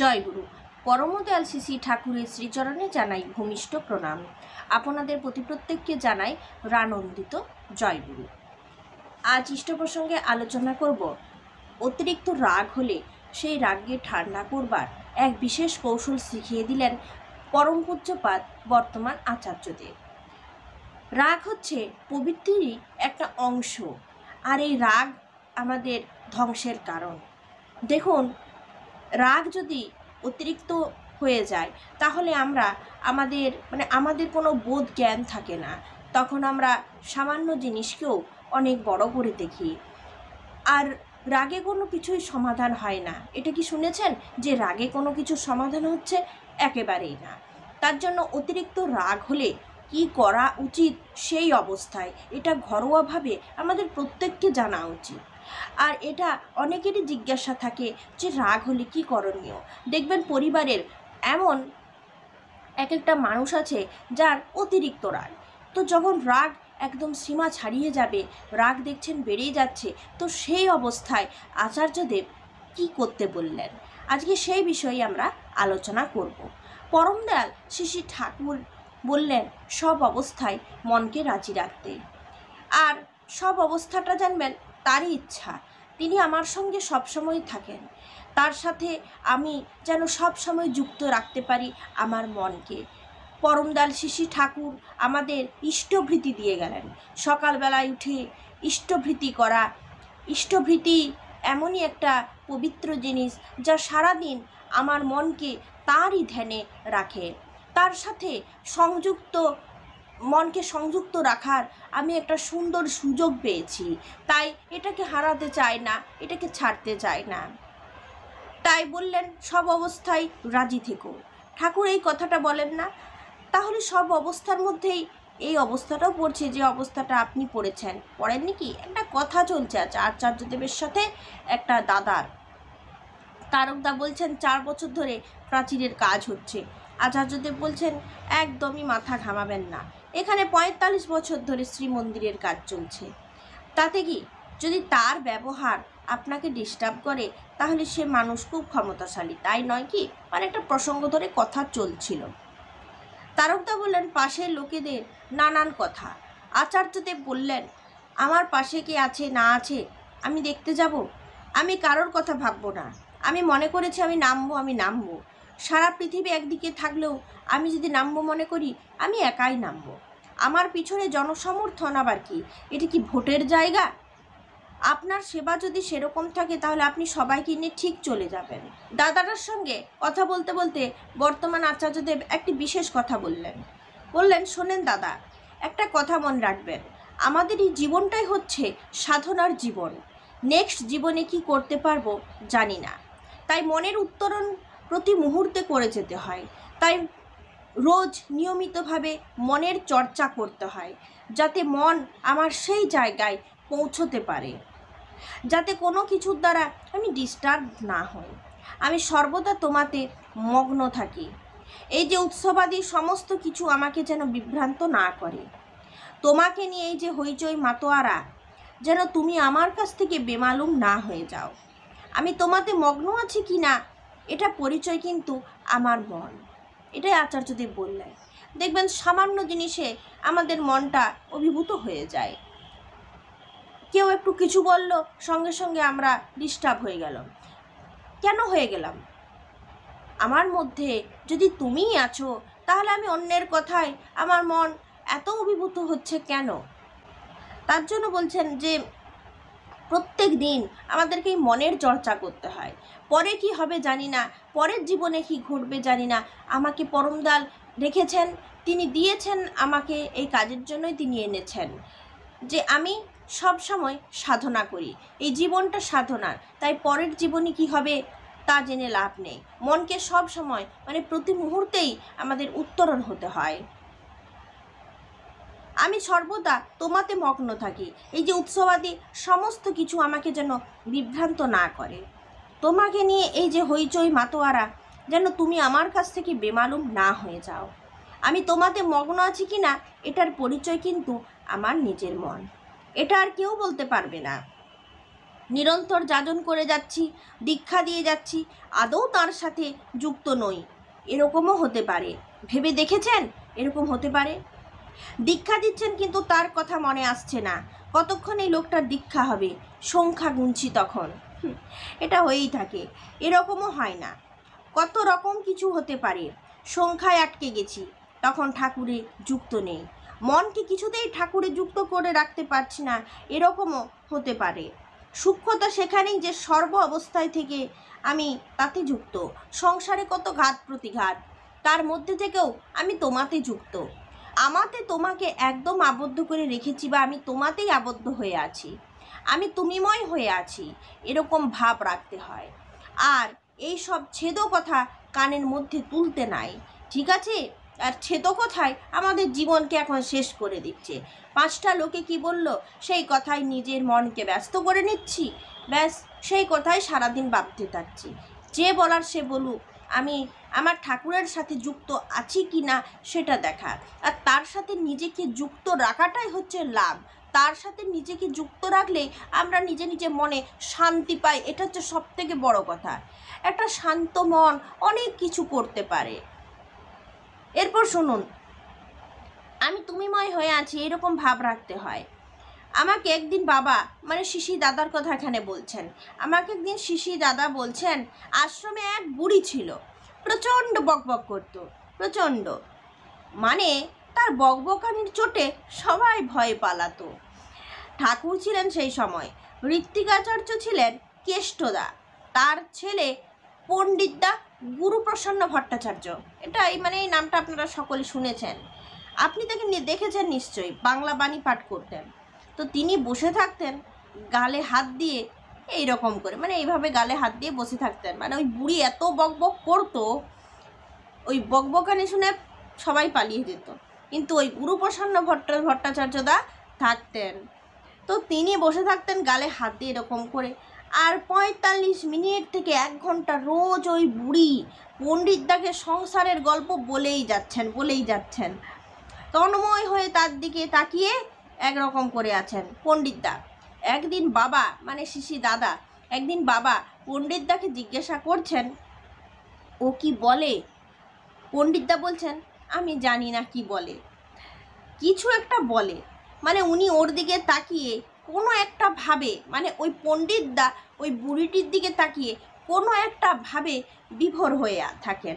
জয়গুরু পরমদয়াল শ্রী ঠাকুরের শ্রীচরণে জানাই ভূমিষ্ঠ প্রণাম আপনাদের প্রতি প্রত্যেককে জানাই রানন্দিত জয়গুরু আজ ইষ্ট প্রসঙ্গে আলোচনা করব অতিরিক্ত রাগ হলে সেই রাগকে ঠান্ডা করবার এক বিশেষ কৌশল শিখিয়ে দিলেন পরম পূজ্যপাত বর্তমান আচার্যদের রাগ হচ্ছে প্রবৃত্তিরই একটা অংশ আর এই রাগ আমাদের ধ্বংসের কারণ দেখুন রাগ যদি অতিরিক্ত হয়ে যায় তাহলে আমরা আমাদের মানে আমাদের কোনো বোধ জ্ঞান থাকে না তখন আমরা সামান্য জিনিসকেও অনেক বড় করে দেখি আর রাগে কোনো কিছুই সমাধান হয় না এটা কি শুনেছেন যে রাগে কোনো কিছু সমাধান হচ্ছে একেবারেই না তার জন্য অতিরিক্ত রাগ হলে কি করা উচিত সেই অবস্থায় এটা ঘরোয়াভাবে আমাদের প্রত্যেককে জানা উচিত আর এটা অনেকেরই জিজ্ঞাসা থাকে যে রাগ হলে কী করণীয় দেখবেন পরিবারের এমন এক একটা মানুষ আছে যার অতিরিক্ত রাগ তো যখন রাগ একদম সীমা ছাড়িয়ে যাবে রাগ দেখছেন বেড়েই যাচ্ছে তো সেই অবস্থায় আচার্যদেব কি করতে বললেন আজকে সেই বিষয়ে আমরা আলোচনা করব পরমদয়াল শ্রী ঠাকুর বললেন সব অবস্থায় মনকে রাজি রাখতে আর সব অবস্থাটা জানবেন তারই ইচ্ছা তিনি আমার সঙ্গে সবসময় থাকেন তার সাথে আমি যেন সবসময় যুক্ত রাখতে পারি আমার মনকে পরমদাল শিশি ঠাকুর আমাদের ইষ্টভৃতি দিয়ে গেলেন সকালবেলায় উঠে ইষ্টভৃতি করা ইষ্টভৃতি এমনই একটা পবিত্র জিনিস যা সারাদিন আমার মনকে তারই ধ্যানে রাখে তার সাথে সংযুক্ত মনকে সংযুক্ত রাখার আমি একটা সুন্দর সুযোগ পেয়েছি তাই এটাকে হারাতে চাই না এটাকে ছাড়তে চাই না তাই বললেন সব অবস্থায় রাজি থেকো ঠাকুর এই কথাটা বলেন না তাহলে সব অবস্থার মধ্যেই এই অবস্থাটাও পড়ছে যে অবস্থাটা আপনি পড়েছেন পড়েননি কি একটা কথা চলছে আছে আচার্যদেবের সাথে একটা দাদার তারকদা বলছেন চার বছর ধরে প্রাচীরের কাজ হচ্ছে আচার্যদেব বলছেন একদমই মাথা ঘামাবেন না এখানে পঁয়তাল্লিশ বছর ধরে শ্রীমন্দিরের কাজ চলছে তাতে কি যদি তার ব্যবহার আপনাকে ডিস্টার্ব করে তাহলে সে মানুষ খুব ক্ষমতাশালী তাই নয় কি মানে একটা প্রসঙ্গ ধরে কথা চলছিল তারকদা বললেন পাশের লোকেদের নানান কথা আচার্যদেব বললেন আমার পাশে কে আছে না আছে আমি দেখতে যাব আমি কারোর কথা ভাববো না আমি মনে করেছি আমি নামবো আমি নামবো সারা পৃথিবী একদিকে থাকলেও আমি যদি নামবো মনে করি আমি একাই নামব আমার পিছনে জনসমর্থন আবার কি এটা কি ভোটের জায়গা আপনার সেবা যদি সেরকম থাকে তাহলে আপনি সবাইকে নিয়ে ঠিক চলে যাবেন দাদাটার সঙ্গে কথা বলতে বলতে বর্তমান আচার্যদেব একটি বিশেষ কথা বললেন বললেন শোনেন দাদা একটা কথা মনে রাখবেন আমাদের এই জীবনটাই হচ্ছে সাধনার জীবন নেক্সট জীবনে কি করতে পারবো জানি না তাই মনের উত্তরণ প্রতি মুহূর্তে করে যেতে হয় তাই রোজ নিয়মিতভাবে মনের চর্চা করতে হয় যাতে মন আমার সেই জায়গায় পৌঁছতে পারে যাতে কোনো কিছুর দ্বারা আমি ডিস্টার্ব না হই আমি সর্বদা তোমাতে মগ্ন থাকি এই যে উৎসবাদী সমস্ত কিছু আমাকে যেন বিভ্রান্ত না করে তোমাকে নিয়ে এই যে হইচই মাতোয়ারা যেন তুমি আমার কাছ থেকে বেমালুম না হয়ে যাও আমি তোমাতে মগ্ন আছি কি না এটা পরিচয় কিন্তু আমার মন এটাই আচার্যদেব বললেন দেখবেন সামান্য জিনিসে আমাদের মনটা অভিভূত হয়ে যায় কেউ একটু কিছু বলল সঙ্গে সঙ্গে আমরা ডিস্টার্ব হয়ে গেল কেন হয়ে গেলাম আমার মধ্যে যদি তুমিই আছো তাহলে আমি অন্যের কথায় আমার মন এত অভিভূত হচ্ছে কেন তার জন্য বলছেন যে প্রত্যেক দিন আমাদেরকে এই মনের চর্চা করতে হয় পরে কি হবে জানি না পরের জীবনে কি ঘটবে জানি না আমাকে পরমদাল রেখেছেন তিনি দিয়েছেন আমাকে এই কাজের জন্যই তিনি এনেছেন যে আমি সব সময় সাধনা করি এই জীবনটা সাধনার তাই পরের জীবনে কি হবে তা জেনে লাভ নেই মনকে সব সময় মানে প্রতি মুহূর্তেই আমাদের উত্তরণ হতে হয় আমি সর্বদা তোমাতে মগ্ন থাকি এই যে উৎসবাদি সমস্ত কিছু আমাকে যেন বিভ্রান্ত না করে তোমাকে নিয়ে এই যে হইচই মাতোয়ারা যেন তুমি আমার কাছ থেকে বেমালুম না হয়ে যাও আমি তোমাতে মগ্ন আছি কি না এটার পরিচয় কিন্তু আমার নিজের মন এটা আর কেউ বলতে পারবে না নিরন্তর যাজন করে যাচ্ছি দীক্ষা দিয়ে যাচ্ছি আদৌ তার সাথে যুক্ত নই এরকমও হতে পারে ভেবে দেখেছেন এরকম হতে পারে দীক্ষা দিচ্ছেন কিন্তু তার কথা মনে আসছে না কতক্ষণ এই লোকটার দীক্ষা হবে সংখ্যা গুনছি তখন এটা হয়েই থাকে এরকমও হয় না কত রকম কিছু হতে পারে সংখ্যায় আটকে গেছি তখন ঠাকুরে যুক্ত নেই মনকে কিছুতেই ঠাকুরে যুক্ত করে রাখতে পারছি না এরকমও হতে পারে সূক্ষ্মতা সেখানেই যে সর্ব অবস্থায় থেকে আমি তাতে যুক্ত সংসারে কত ঘাত প্রতিঘাত তার মধ্যে থেকেও আমি তোমাতে যুক্ত আমাতে তোমাকে একদম আবদ্ধ করে রেখেছি বা আমি তোমাতেই আবদ্ধ হয়ে আছি আমি তুমিময় হয়ে আছি এরকম ভাব রাখতে হয় আর এই সব ছেদো কথা কানের মধ্যে তুলতে নাই ঠিক আছে আর ছেদো কথায় আমাদের জীবনকে এখন শেষ করে দিচ্ছে পাঁচটা লোকে কি বলল সেই কথায় নিজের মনকে ব্যস্ত করে নিচ্ছি ব্যাস সেই কথাই সারাদিন ভাবতে থাকছি যে বলার সে বলুক আমি আমার ঠাকুরের সাথে যুক্ত আছি কি না সেটা দেখা আর তার সাথে নিজেকে যুক্ত রাখাটাই হচ্ছে লাভ তার সাথে নিজেকে যুক্ত রাখলে আমরা নিজে নিজে মনে শান্তি পাই এটা হচ্ছে সব থেকে বড় কথা একটা শান্ত মন অনেক কিছু করতে পারে এরপর শুনুন আমি তুমিময় হয়ে আছি এরকম ভাব রাখতে হয় আমাকে একদিন বাবা মানে শিশি দাদার কথা এখানে বলছেন আমাকে একদিন শিশি দাদা বলছেন আশ্রমে এক বুড়ি ছিল প্রচণ্ড বকবক করত প্রচণ্ড মানে তার বকবকানির চোটে সবাই ভয়ে পালাতো ঠাকুর ছিলেন সেই সময় ঋত্বিকাচার্য ছিলেন কেষ্টদা তার ছেলে পণ্ডিতদা গুরুপ্রসন্ন ভট্টাচার্য এটাই মানে এই নামটা আপনারা সকলে শুনেছেন আপনি তাকে দেখেছেন নিশ্চয়ই বাংলা বাণী পাঠ করতেন তো তিনি বসে থাকতেন গালে হাত দিয়ে এই রকম করে মানে এইভাবে গালে হাত দিয়ে বসে থাকতেন মানে ওই বুড়ি এত বকবক করতো ওই বকবকানি শুনে সবাই পালিয়ে যেত কিন্তু ওই গুরুপ্রসন্ন ভট্ট ভট্ট ভট্টাচার্যদা থাকতেন তো তিনি বসে থাকতেন গালে হাত দিয়ে এরকম করে আর পঁয়তাল্লিশ মিনিট থেকে এক ঘন্টা রোজ ওই বুড়ি পণ্ডিতদাকে সংসারের গল্প বলেই যাচ্ছেন বলেই যাচ্ছেন তন্ময় হয়ে তার দিকে তাকিয়ে একরকম করে আছেন পণ্ডিতদা একদিন বাবা মানে শিশি দাদা একদিন বাবা পণ্ডিতদাকে জিজ্ঞাসা করছেন ও কি বলে পণ্ডিতদা বলছেন আমি জানি না কি বলে কিছু একটা বলে মানে উনি ওর দিকে তাকিয়ে কোনো একটা ভাবে মানে ওই পণ্ডিতদা ওই বুড়িটির দিকে তাকিয়ে কোনো একটা ভাবে বিভোর হয়ে থাকেন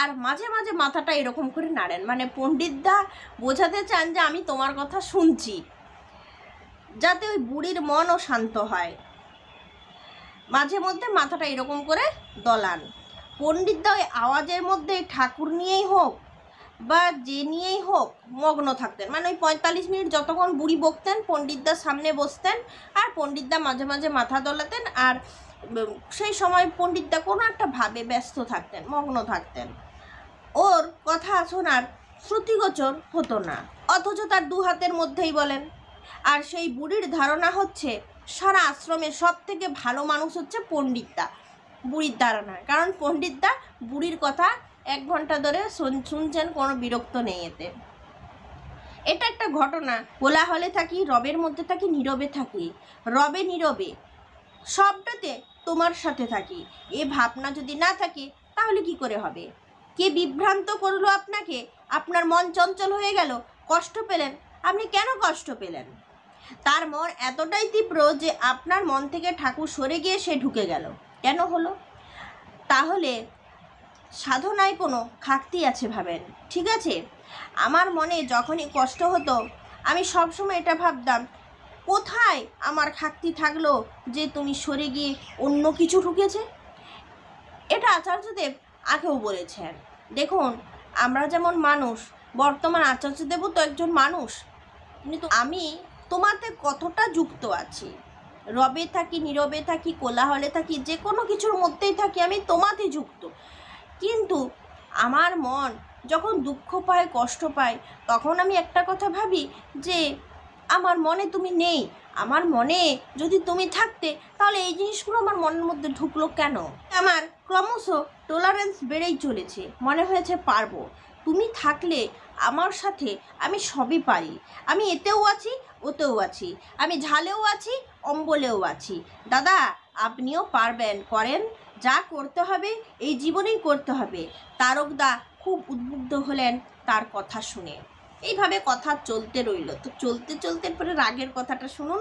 আর মাঝে মাঝে মাথাটা এরকম করে নাড়েন মানে পণ্ডিতদা বোঝাতে চান যে আমি তোমার কথা শুনছি যাতে ওই বুড়ির মনও শান্ত হয় মাঝে মধ্যে মাথাটা এরকম করে দলান পণ্ডিতদা ওই আওয়াজের মধ্যে ঠাকুর নিয়েই হোক বা যে নিয়েই হোক মগ্ন থাকতেন মানে ওই পঁয়তাল্লিশ মিনিট যতক্ষণ বুড়ি বকতেন পণ্ডিতদার সামনে বসতেন আর পণ্ডিতদা মাঝে মাঝে মাথা দোলাতেন আর সেই সময় পণ্ডিতদা কোনো একটা ভাবে ব্যস্ত থাকতেন মগ্ন থাকতেন ওর কথা শোনার শ্রুতিগোচর হতো না অথচ তার দু হাতের মধ্যেই বলেন আর সেই বুড়ির ধারণা হচ্ছে সারা আশ্রমে সব থেকে ভালো মানুষ হচ্ছে পণ্ডিতদা বুড়ির ধারণা কারণ পণ্ডিতদা বুড়ির কথা এক ঘন্টা ধরে শুনছেন কোনো বিরক্ত নেই এতে এটা একটা ঘটনা কোলাহলে থাকি রবের মধ্যে থাকি নীরবে থাকি রবে নীরবে সবটাতে তোমার সাথে থাকি এ ভাবনা যদি না থাকে তাহলে কি করে হবে কে বিভ্রান্ত করলো আপনাকে আপনার মন চঞ্চল হয়ে গেল কষ্ট পেলেন আপনি কেন কষ্ট পেলেন তার মন এতটাই তীব্র যে আপনার মন থেকে ঠাকুর সরে গিয়ে সে ঢুকে গেল কেন হলো তাহলে সাধনায় কোনো খাকতি আছে ভাবেন ঠিক আছে আমার মনে যখনই কষ্ট হতো আমি সবসময় এটা ভাবতাম কোথায় আমার খাতি থাকলো যে তুমি সরে গিয়ে অন্য কিছু ঢুকেছে এটা আচার্যদেব আগেও বলেছেন দেখুন আমরা যেমন মানুষ বর্তমান আচার্যদেবও তো একজন মানুষ কিন্তু আমি তোমাতে কতটা যুক্ত আছি রবে থাকি নীরবে থাকি কোলাহলে থাকি যে কোনো কিছুর মধ্যেই থাকি আমি তোমাতে যুক্ত কিন্তু আমার মন যখন দুঃখ পায় কষ্ট পায় তখন আমি একটা কথা ভাবি যে আমার মনে তুমি নেই আমার মনে যদি তুমি থাকতে তাহলে এই জিনিসগুলো আমার মনের মধ্যে ঢুকলো কেন আমার ক্রমশ টলারেন্স বেড়েই চলেছে মনে হয়েছে পারবো তুমি থাকলে আমার সাথে আমি সবই পারি আমি এতেও আছি ওতেও আছি আমি ঝালেও আছি অম্বলেও আছি দাদা আপনিও পারবেন করেন যা করতে হবে এই জীবনেই করতে হবে তারকদা খুব উদ্বুদ্ধ হলেন তার কথা শুনে এইভাবে কথা চলতে রইল তো চলতে চলতে পরে রাগের কথাটা শুনুন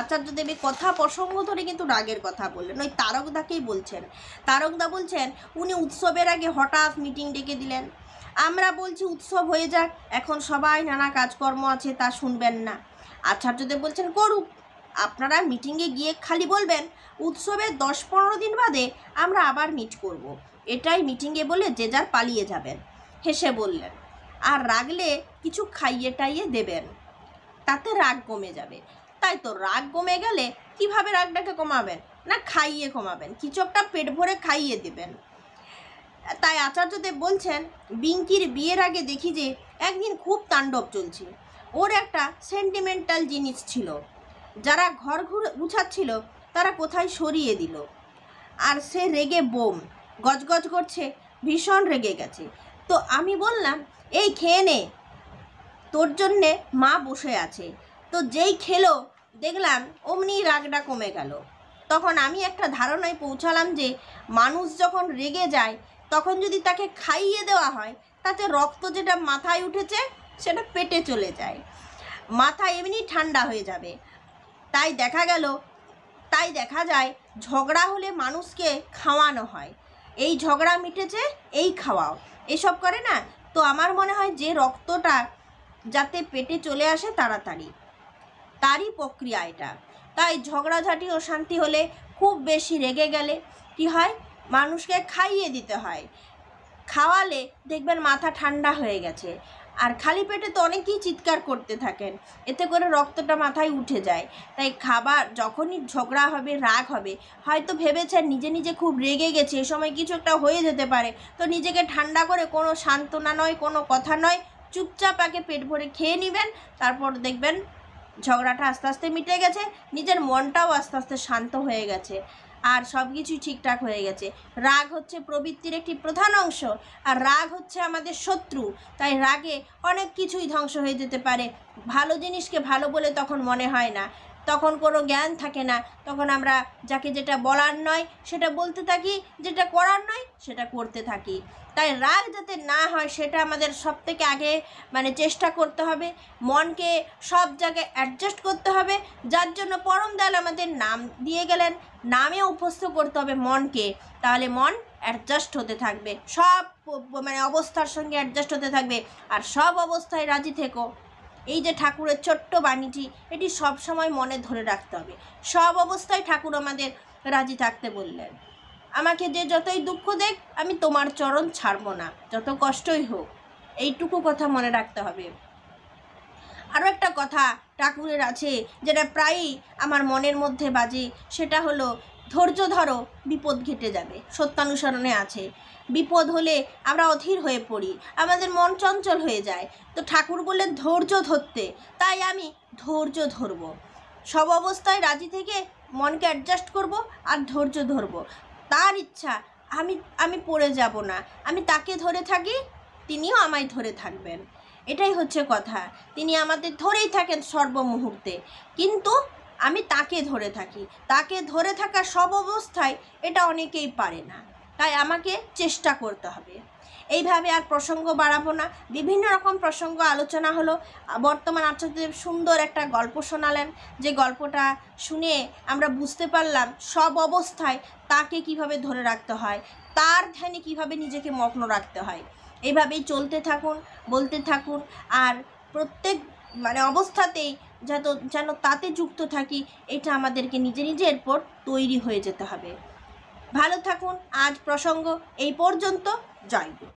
আচার্য এই কথা প্রসঙ্গ ধরে কিন্তু রাগের কথা বললেন ওই তারকদাকেই বলছেন তারকদা বলছেন উনি উৎসবের আগে হঠাৎ মিটিং ডেকে দিলেন আমরা বলছি উৎসব হয়ে যাক এখন সবাই নানা কাজকর্ম আছে তা শুনবেন না আচার্যদেব বলছেন করুক আপনারা মিটিংয়ে গিয়ে খালি বলবেন উৎসবের দশ পনেরো দিন বাদে আমরা আবার মিট করব। এটাই মিটিংয়ে বলে যে যার পালিয়ে যাবেন হেসে বললেন আর রাগলে কিছু খাইয়ে টাইয়ে দেবেন তাতে রাগ কমে যাবে তাই তো রাগ কমে গেলে কিভাবে রাগটাকে কমাবেন না খাইয়ে কমাবেন কিছু একটা পেট ভরে খাইয়ে দেবেন তাই আচার্যদেব বলছেন বিঙ্কির বিয়ের আগে দেখি যে একদিন খুব তাণ্ডব চলছে ওর একটা সেন্টিমেন্টাল জিনিস ছিল যারা ঘর গুছাচ্ছিল তারা কোথায় সরিয়ে দিল আর সে রেগে বোম গজগজ করছে ভীষণ রেগে গেছে তো আমি বললাম এই খেয়ে নে তোর জন্যে মা বসে আছে তো যেই খেলো দেখলাম অমনি রাগটা কমে গেল তখন আমি একটা ধারণায় পৌঁছালাম যে মানুষ যখন রেগে যায় তখন যদি তাকে খাইয়ে দেওয়া হয় তাতে রক্ত যেটা মাথায় উঠেছে সেটা পেটে চলে যায় মাথা এমনি ঠান্ডা হয়ে যাবে তাই দেখা গেল তাই দেখা যায় ঝগড়া হলে মানুষকে খাওয়ানো হয় এই ঝগড়া মিটেছে এই খাওয়াও এসব করে না তো আমার মনে হয় যে রক্তটা যাতে পেটে চলে আসে তাড়াতাড়ি তারই প্রক্রিয়া এটা তাই ঝগড়াঝাটি ও শান্তি হলে খুব বেশি রেগে গেলে কি হয় মানুষকে খাইয়ে দিতে হয় খাওয়ালে দেখবেন মাথা ঠান্ডা হয়ে গেছে আর খালি পেটে তো অনেকেই চিৎকার করতে থাকেন এতে করে রক্তটা মাথায় উঠে যায় তাই খাবার যখনই ঝগড়া হবে রাগ হবে হয়তো ভেবেছেন নিজে নিজে খুব রেগে গেছে এ সময় কিছু একটা হয়ে যেতে পারে তো নিজেকে ঠান্ডা করে কোনো সান্ত্বনা নয় কোনো কথা নয় চুপচাপ আগে পেট ভরে খেয়ে নেবেন তারপর দেখবেন ঝগড়াটা আস্তে আস্তে মিটে গেছে নিজের মনটাও আস্তে আস্তে শান্ত হয়ে গেছে আর সব কিছুই ঠিকঠাক হয়ে গেছে রাগ হচ্ছে প্রবৃত্তির একটি প্রধান অংশ আর রাগ হচ্ছে আমাদের শত্রু তাই রাগে অনেক কিছুই ধ্বংস হয়ে যেতে পারে ভালো জিনিসকে ভালো বলে তখন মনে হয় না তখন কোনো জ্ঞান থাকে না তখন আমরা যাকে যেটা বলার নয় সেটা বলতে থাকি যেটা করার নয় সেটা করতে থাকি তাই রাগ যাতে না হয় সেটা আমাদের সব থেকে আগে মানে চেষ্টা করতে হবে মনকে সব জায়গায় অ্যাডজাস্ট করতে হবে যার জন্য পরম দয়াল আমাদের নাম দিয়ে গেলেন নামে অভ্যস্ত করতে হবে মনকে তাহলে মন অ্যাডজাস্ট হতে থাকবে সব মানে অবস্থার সঙ্গে অ্যাডজাস্ট হতে থাকবে আর সব অবস্থায় রাজি থেকো এই যে ঠাকুরের ছোট্ট বাণীটি এটি সব সময় মনে ধরে রাখতে হবে সব অবস্থায় ঠাকুর আমাদের রাজি থাকতে বললেন আমাকে যে যতই দুঃখ দেখ আমি তোমার চরণ ছাড়ব না যত কষ্টই হোক এইটুকু কথা মনে রাখতে হবে আরও একটা কথা ঠাকুরের আছে যেটা প্রায়ই আমার মনের মধ্যে বাজে সেটা হলো ধৈর্য ধরো বিপদ ঘেটে যাবে সত্যানুসরণে আছে বিপদ হলে আমরা অধীর হয়ে পড়ি আমাদের মন চঞ্চল হয়ে যায় তো ঠাকুর বললেন ধৈর্য ধরতে তাই আমি ধৈর্য ধরব সব অবস্থায় রাজি থেকে মনকে অ্যাডজাস্ট করব আর ধৈর্য ধরব তার ইচ্ছা আমি আমি পড়ে যাব না আমি তাকে ধরে থাকি তিনিও আমায় ধরে থাকবেন এটাই হচ্ছে কথা তিনি আমাদের ধরেই থাকেন সর্বমুহূর্তে কিন্তু আমি তাকে ধরে থাকি তাকে ধরে থাকা সব অবস্থায় এটা অনেকেই পারে না তাই আমাকে চেষ্টা করতে হবে এইভাবে আর প্রসঙ্গ বাড়াবো না বিভিন্ন রকম প্রসঙ্গ আলোচনা হলো বর্তমান আচার্যদেব সুন্দর একটা গল্প শোনালেন যে গল্পটা শুনে আমরা বুঝতে পারলাম সব অবস্থায় তাকে কিভাবে ধরে রাখতে হয় তার ধ্যানে কিভাবে নিজেকে মগ্ন রাখতে হয় এইভাবেই চলতে থাকুন বলতে থাকুন আর প্রত্যেক মানে অবস্থাতেই যত যেন তাতে যুক্ত থাকি এটা আমাদেরকে নিজে নিজের পর তৈরি হয়ে যেতে হবে ভালো থাকুন আজ প্রসঙ্গ এই পর্যন্ত জয়